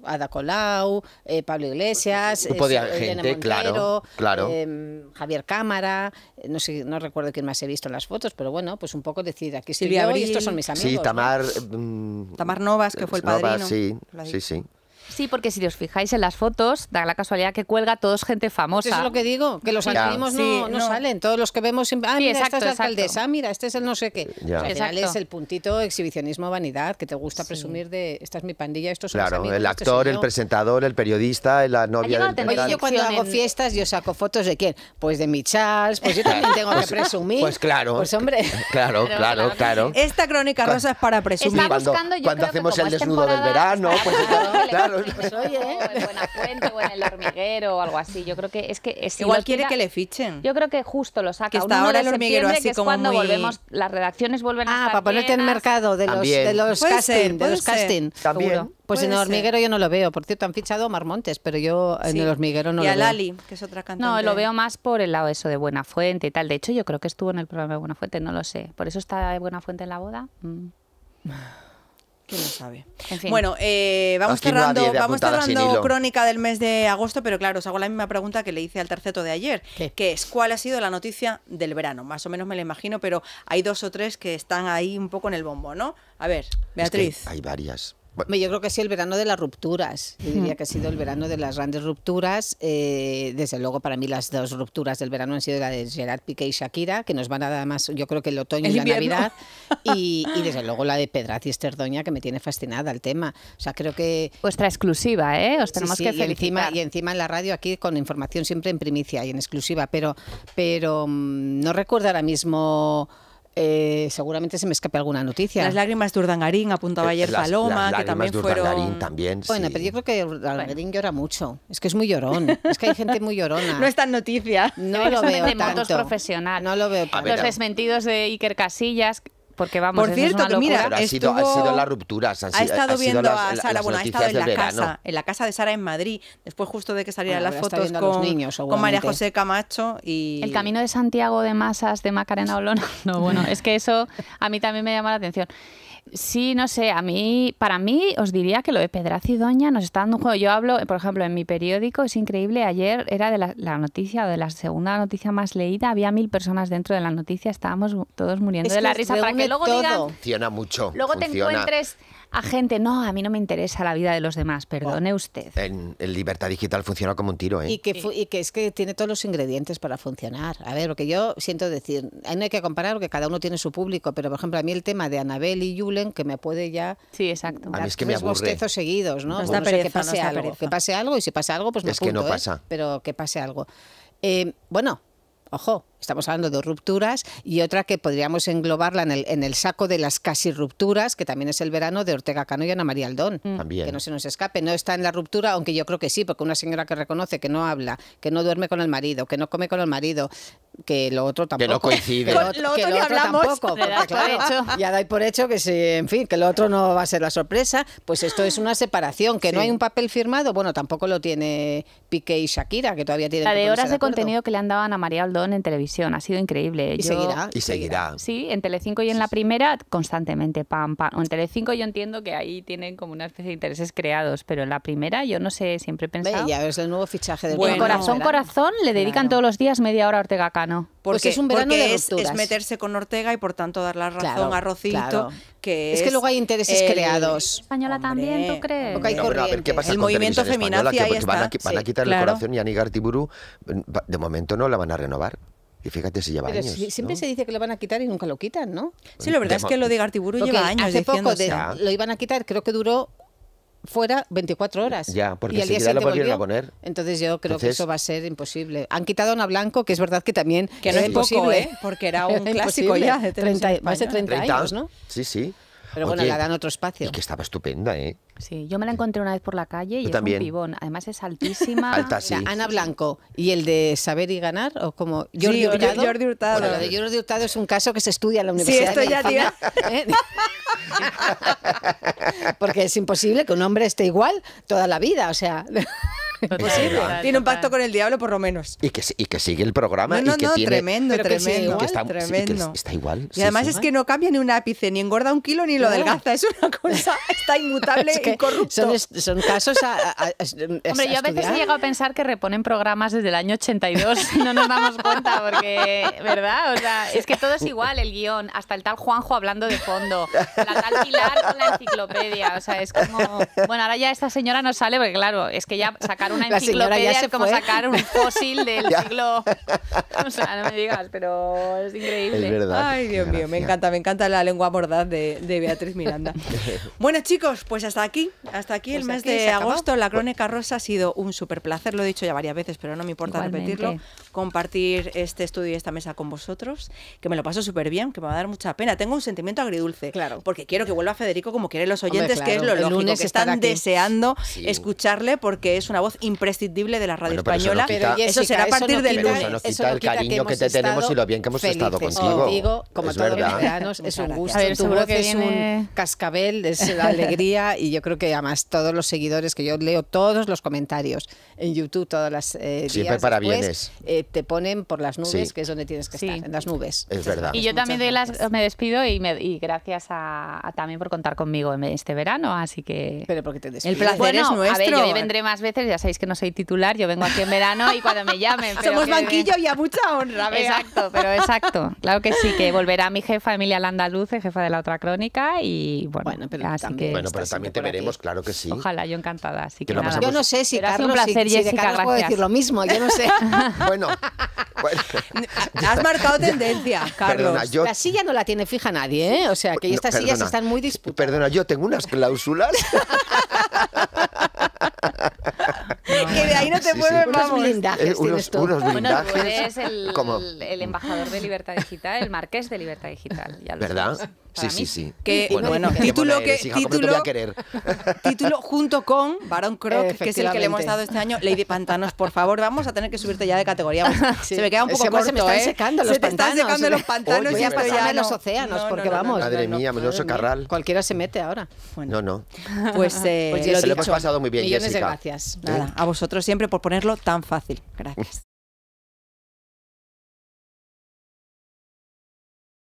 Ada Colau, eh, Pablo Iglesias, eh, eh gente, claro, claro. Em, Javier Cámara, eh, no sé, no recuerdo quién más he visto en las fotos, pero bueno, pues un poco decir aquí estoy yo estos son mis amigos. Sí, Tamar, mm, Tamar Novas, que fue el padrino. sí, sí, sí. Sí, porque si os fijáis en las fotos, da la casualidad que cuelga todos gente famosa. Eso es lo que digo, que los alquilinos no, salen. Todos los que vemos, ah, mira, esta es la alcaldesa, mira, este es el no sé qué. Ya. Pues es el puntito exhibicionismo vanidad que te gusta presumir de esta es mi pandilla, estos son Claro, este el actor, el presentador, el periodista, la novia del Oye, yo cuando hago fiestas yo saco fotos de quién? Pues de mi Charles, pues yo también tengo que pues, presumir. Pues claro. Pues hombre. Claro, claro, claro. Esta crónica rosa es para presumir. cuando, hacemos el desnudo del verano, pues claro pues, pues ¿eh? O en o en El Hormiguero o algo así. Yo creo que es que... Es, eh, Igual quiere que le fichen. Yo creo que justo lo saca. Que ahora El Hormiguero así cuando volvemos, las redacciones vuelven a Ah, para ponerte en mercado de los, de los casting. de los casting. También. Pues en El Hormiguero yo no lo veo. Por cierto, han fichado a Marmontes, pero yo en El Hormiguero no lo veo. Y a Lali, que es otra cantante. No, lo veo más por el lado eso de buena fuente y tal. De hecho, yo creo que estuvo en el programa de buena fuente, no lo sé. ¿Por eso está buena fuente en la boda? Mm. ¿Quién lo sabe? Bueno, eh, vamos cerrando, vamos crónica del mes de agosto, pero claro, os hago la misma pregunta que le hice al terceto de ayer, que es ¿cuál ha sido la noticia del verano? Más o menos me la imagino, pero hay dos o tres que están ahí un poco en el bombo, ¿no? A ver, Beatriz. hay varias. Yo creo que sí, el verano de las rupturas. Yo diría mm. que ha sido el verano de las grandes rupturas. Eh, desde luego, para mí, las dos rupturas del verano han sido la de Gerard Piqué y Shakira, que nos van a dar más, yo creo que el otoño y la Navidad. Y, desde luego la de Pedraz y Esterdoña, que me tiene fascinada el tema. O sea, creo que. Vuestra exclusiva, ¿eh? Os tenemos que felicitar. Y encima, y encima en la radio aquí con información siempre en primicia y en exclusiva, pero, pero mm, no recuerdo ahora mismo. Eh, seguramente se me escape alguna noticia. Las lágrimas de Urdangarín, apuntaba eh, ayer Paloma, que también fueron. También, Bueno, pero yo creo que Urdangarín llora mucho. Es que es muy llorón. Es que hay gente muy llorona. no es tan noticia. No lo veo tanto. Profesional. No lo veo Los desmentidos de Iker Casillas, porque vamos, Por cierto, mira, ha sido, la sido ha estado viendo a Sara, bueno, ha estado en la casa, en la casa de Sara en Madrid, después justo de que salieran las fotos con, con, María José Camacho y... El camino de Santiago de Masas de Macarena Olona, no, bueno, es que eso a mí también me llama la atención. Sí, no sé, a mí, para mí os diría que lo de Pedraz y Doña nos está dando un juego. Yo hablo, por ejemplo, en mi periódico, es increíble, ayer era de la, noticia noticia, de la segunda noticia más leída, había mil personas dentro de la noticia, estábamos todos muriendo de la risa para que luego digan... Funciona mucho. Luego te encuentres a gente, no, a mí no me interesa la vida de los demás, perdone oh, usted. En, Libertad Digital funciona como un tiro. ¿eh? Y, que, es que tiene todos los ingredientes para funcionar. A ver, lo que yo siento decir, no hay que comparar porque cada uno tiene su público, pero por ejemplo a mí el tema de Anabel y Yulen, que me puede ya sí, exacto. a seguidos, ¿no? Pues no, que pase algo, que pase algo y si pasa algo, pues me Es que no ¿eh? pasa. Pero que pase algo. Eh, bueno, ojo, estamos hablando de rupturas, y otra que podríamos englobarla en el, en el saco de las casi rupturas, que también es el verano de Ortega Cano y Ana María Aldón. Mm. Que no se nos escape. No está en la ruptura, aunque yo creo que sí, porque una señora que reconoce que no habla, que no duerme con el marido, que no come con el marido, que lo otro tampoco. Que no coincide. Que lo, otro, tampoco. ya por hecho que, si, en fin, que lo otro no va a ser la sorpresa. Pues esto es una separación. Que no hay un papel firmado, bueno, tampoco lo tiene Piqué y Shakira, que todavía tiene La de horas de, contenido que le han a María Aldón en televisión ha sido increíble. ¿eh? Y seguirá. Y seguirá. Sí, en Telecinco y en la primera constantemente, pam, pam. En Telecinco yo entiendo que ahí tienen como una especie de intereses creados, pero en la primera yo no sé, siempre he pensado... el nuevo fichaje del Corazón, Corazón, le dedican todos los días media hora a Ortega Cano. Porque, pues es un verano de es, es, meterse con Ortega y por tanto dar la razón a Rocito. Que es, que luego hay intereses creados. Española también, ¿tú crees? el movimiento feminista Van a, quitarle el corazón y a Nigar mm, de momento no la van a renovar. Y fíjate si lleva años. siempre se dice que lo van a quitar y nunca lo quitan, ¿no? Sí, la verdad es que lo de Gartiburu lleva años. Hace poco lo iban a quitar, creo que duró fuera 24 horas. Ya, porque y lo volvieron a poner. Entonces yo creo que eso va a ser imposible. Han quitado a Ana Blanco, que es verdad que también que no es, imposible ¿eh? Porque era un clásico ya de 30, más de 30, años, ¿no? Sí, sí. Pero bueno, le dan otro espacio. que estaba estupenda, ¿eh? Sí, yo me la encontré una vez por la calle y es también. un pibón. Además es altísima. Ana Blanco. ¿Y el de saber y ganar? ¿O como Jordi sí, Hurtado? Jordi Hurtado. Bueno, lo de Jordi Hurtado es un caso que se estudia en la Universidad sí, esto ya, ¿Eh? Porque es imposible que un hombre esté igual toda la vida, o sea... Pues tiene un pacto con el diablo por lo menos. Y que, y que sigue el programa. tremendo, tremendo. está, igual. Y además es que no cambia ni un ápice, ni engorda un kilo, ni lo adelgaza. Es una cosa, está inmutable y corrupto. Son, casos Hombre, yo a veces he llegado a pensar que reponen programas desde el año 82 y no nos damos cuenta porque, ¿verdad? O sea, es que todo es igual, el guión, hasta el tal Juanjo hablando de fondo, la tal Pilar con la enciclopedia, o sea, es como... Bueno, ahora ya esta señora no sale porque, claro, es que ya saca una enciclopedia es como sacar un fósil del siglo. O sea, no me digas, pero es increíble. Es verdad, Ay, Dios mío, me encanta, me encanta la lengua bordada de, Beatriz Miranda. bueno, chicos, pues hasta aquí, hasta aquí el pues mes de agosto. La crónica rosa ha sido un super placer, lo he dicho ya varias veces, pero no me importa repetirlo compartir este estudio y esta mesa con vosotros, que me lo paso súper bien, que me va a dar mucha pena. Tengo un sentimiento agridulce, claro. porque quiero que vuelva Federico como quieren los oyentes, que es lo lógico, que están deseando escucharle porque es una voz imprescindible de la radio española. Eso, será a partir del lunes eso no quita el cariño que, te tenemos y lo bien que hemos estado contigo. como es todos verdad. los es un gusto. tu que es un cascabel, de la alegría y yo creo que además todos los seguidores, que yo leo todos los comentarios en YouTube todas las eh, eh, te, ponen por las nubes, que es donde tienes que estar, en las nubes. Es verdad. Y yo también las, me despido y, me, y gracias a, también por contar conmigo este verano, así que... Pero porque te despido. El placer es nuestro. A ver, yo vendré más veces, ya sabéis que no soy titular, yo vengo aquí en verano y cuando me llamen... Pero Somos banquillo y a mucha honra. Exacto, pero exacto. Claro que sí, que volverá mi jefa Emilia Landaluce, eh, jefa de la otra crónica y bueno, bueno pero también, te veremos, claro que sí. Ojalá, yo encantada. Así que, pues. Yo no sé si Carlos, un placer, si de Carlos puedo decir lo mismo, yo no sé. bueno, Has marcado tendencia, Carlos. La silla no la tiene fija nadie, ¿eh? O sea, que estas sillas están muy dispuestas Perdona, yo tengo unas cláusulas. que de ahí no te sí, mueves sí. Unos blindajes unos, blindajes. Bueno, tú eres el, embajador de Libertad Digital, el marqués de Libertad Digital. ¿Verdad? sí, sí, sí. Que, bueno, título que, título, título junto con Baron Croc, que es el que le hemos dado este año. Lady Pantanos, por favor, vamos a tener que subirte ya de categoría. Se me queda un poco más. corto, se me están ¿eh? secando los pantanos. Se están secando los pantanos y ya pasan los océanos, porque vamos. Madre mía, menudo carral. Cualquiera se mete ahora. No, no. Pues, eh, lo, hemos pasado muy bien, Jessica. gracias. Nada, a vosotros siempre por ponerlo tan fácil. Gracias.